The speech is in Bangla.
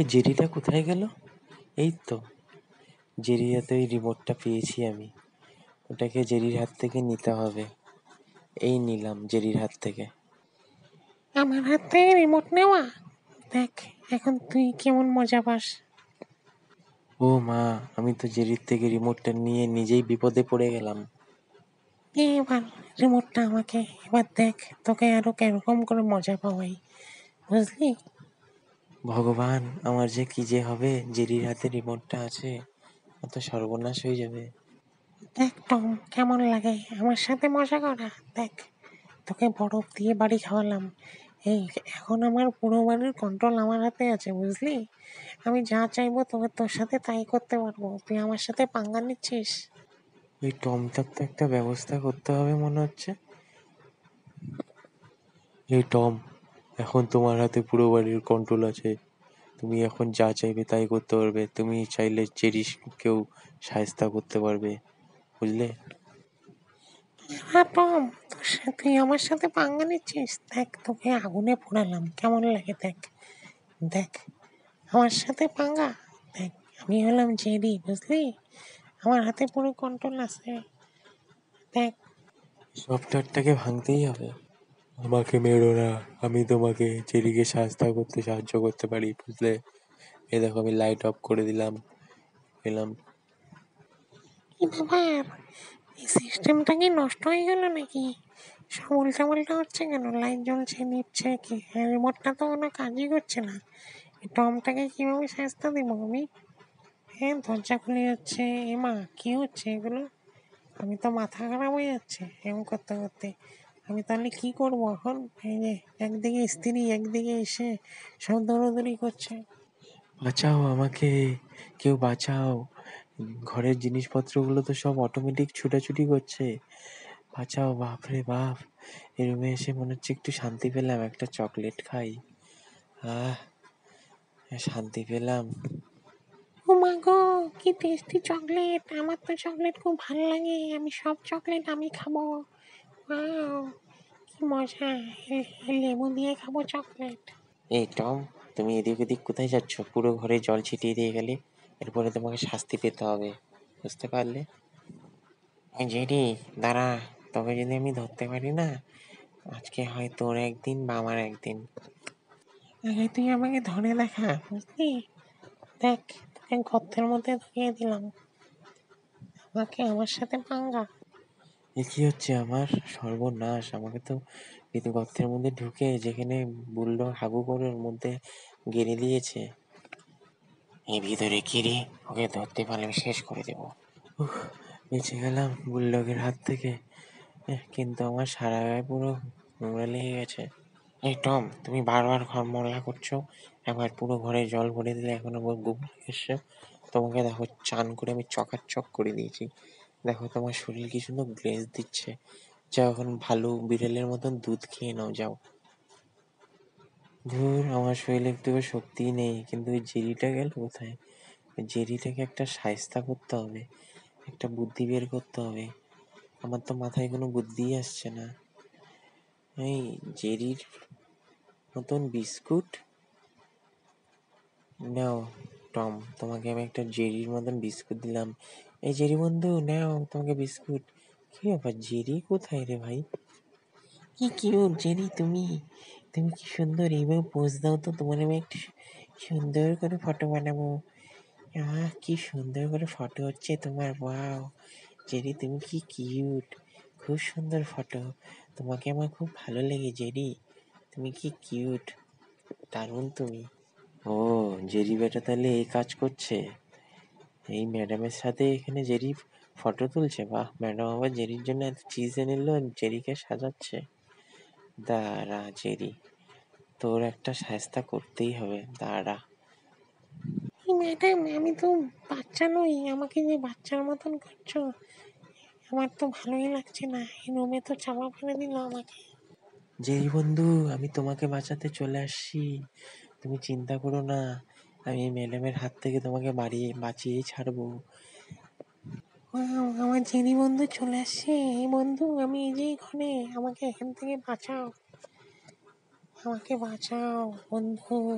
এই জেরিটা কোথায় গেল এই তো হাতে ওই রিমোটটা পেয়েছি আমি ওটাকে জেরির হাত থেকে নিতে হবে এই নিলাম জেরির হাত থেকে আমার হাত থেকে রিমোট নেওয়া দেখ এখন তুই কেমন মজা পাস ও মা আমি তো জেরির থেকে রিমোটটা নিয়ে নিজেই বিপদে পড়ে গেলাম এবার রিমোটটা আমাকে এবার দেখ তোকে আরো কিরকম করে মজা পাওয়াই বুঝলি ভগবান আমার যে কি যে হবে জেরির হাতে রিমোটটা আছে অত সর্বনাশ হয়ে যাবে দেখ টম কেমন লাগে আমার সাথে মজা করা দেখ তোকে বরফ দিয়ে বাড়ি খাওয়ালাম এই এখন আমার পুরো বাড়ির কন্ট্রোল আমার হাতে আছে বুঝলি আমি যা চাইবো তোকে তোর সাথে তাই করতে পারবো তুই আমার সাথে পাঙ্গা নিচ্ছিস টম টমটার তো একটা ব্যবস্থা করতে হবে মনে হচ্ছে এই টম এখন তোমার হাতে পুরো বাড়ির কন্ট্রোল আছে তুমি এখন যা চাইবে তাই করতে পারবে তুমি চাইলে কেউ শায়েস্তা করতে পারবে বুঝলে তুই আমার সাথে পাঙ্গা নিচ্ছিস দেখ তোকে আগুনে পোড়ালাম কেমন লাগে দেখ দেখ আমার সাথে পাঙ্গা দেখ আমি হলাম জেরি বুঝলি আমার হাতে পুরো কন্ট্রোল আছে দেখ সফটওয়্যারটাকে ভাঙতেই হবে আমাকে মেরো না, আমি তোমাকে চেরিকে শায়েস্তা করতে সাহায্য করতে পারি, বুঝলে? এই দেখো আমি লাইট অফ করে এলাম। এ এই সিস্টেমটা কি নষ্ট হয়ে গেল নাকি? সব উল্টাপাল্টা হচ্ছে কেন? লাইট জ্বলছে নিচ্ছে কি রিমোটটা হ্যাঁ, তো কোনো কাজই করছে না এই টমটাকে কীভাবে শায়েস্তা দেবো আমি হ্যাঁ দরজা খুলে যাচ্ছে এ মা কী হচ্ছে এগুলো আমি তো মাথা খারাপ হয়ে যাচ্ছে এম করতে করতে আমি তাহলে কি করব এখন এই যে একদিকে স্ত্রী একদিকে এসে সব দৌড়দৌড়ি করছে বাঁচাও আমাকে কেউ বাঁচাও ঘরের জিনিসপত্রগুলো তো সব অটোমেটিক ছুটাছুটি করছে বাঁচাও বাপ রে বাপ এ রুমে এসে মনে হচ্ছে একটু শান্তি পেলাম একটা চকলেট খাই আহ শান্তি পেলাম ও মা গো কি টেস্টি চকলেট আমার তো চকলেট খুব ভালো লাগে আমি সব চকলেট আমি খাবো ওয়াও মজা লেবু দিয়ে খাবো চকলেট এই টম তুমি এদিক ওদিক কোথায় যাচ্ছ পুরো ঘরে জল ছিটিয়ে দিয়ে গেলে এরপরে তোমাকে শাস্তি পেতে হবে বুঝতে পারলে জেডি দাঁড়া তবে যদি আমি ধরতে পারি না আজকে হয় তোর একদিন বা আমার একদিন আগে তুই আমাকে ধরে দেখা বুঝলি দেখ তোকে গর্তের মধ্যে ধরিয়ে দিলাম আমাকে আমার সাথে পাঙ্গা এটি হচ্ছে আমার সর্বনাশ আমাকে তো কিন্তু গর্তের মধ্যে ঢুকে যেখানে বললো হাগু করে ওর মধ্যে গেড়ে দিয়েছে এই ভিতরে কিরে ওকে ধরতে পারলে আমি শেষ করে দেবো বেঁচে গেলাম বুল্লকের হাত থেকে কিন্তু আমার সারা গায়ে পুরো নোংরা লেগে গেছে এই টম তুমি বারবার ঘর মরলা করছো একবার পুরো ঘরে জল ভরে দিলে এখন আবার গোবর এসছো তোমাকে দেখো চান করে আমি চকাচক করে দিয়েছি দেখো তোমার শরীর কি সুন্দর গ্লেজ দিচ্ছে যাও এখন ভালো বিড়ালের মতন দুধ খেয়ে নাও যাও ধুর আমার শরীরে একটু শক্তি নেই কিন্তু ওই জেরিটা গেল কোথায় জেরিটাকে একটা সায়স্তা করতে হবে একটা বুদ্ধি বের করতে হবে আমার তো মাথায় কোনো বুদ্ধি আসছে না এই জেরির মতন বিস্কুট নাও টম তোমাকে আমি একটা জেরির মতন বিস্কুট দিলাম এই জেরি বন্ধু নাও তোমাকে বিস্কুট কি ব্যাপার জেরি কোথায় রে ভাই কি কিউট জেরি তুমি তুমি কি সুন্দর এইভাবে পোজ দাও তো তোমার আমি একটু সুন্দর করে ফটো বানাবো আহ কি সুন্দর করে ফটো হচ্ছে তোমার বাও জেরি তুমি কি কিউট খুব সুন্দর ফটো তোমাকে আমার খুব ভালো লেগে জেরি তুমি কি কিউট দারুণ তুমি ও জেরি বেটা তাহলে এই কাজ করছে এই ম্যাডামের সাথে এখানে জেরি ফটো তুলছে বাহ ম্যাডাম আবার জেরির জন্য এত চিজ এনেলো আর জেরিকে সাজাচ্ছে দাঁড়া জেরি তোর একটা সাহস্তা করতেই হবে দাঁড়া ম্যাডাম আমি তো বাচ্চা নই আমাকে যে বাচ্চার মতন করছো আমার তো ভালোই লাগছে না এই রুমে তো চাপা ফেলে দিল আমাকে জেরি বন্ধু আমি তোমাকে বাঁচাতে চলে আসছি তুমি চিন্তা করো না আমি এই ম্যাডামের হাত থেকে তোমাকে বাড়িয়ে বাঁচিয়েই ছাড়বো আমার জেনি বন্ধু চলে আসছে এই বন্ধু আমি এই যে এখানে আমাকে এখান থেকে বাঁচাও আমাকে বাঁচাও বন্ধু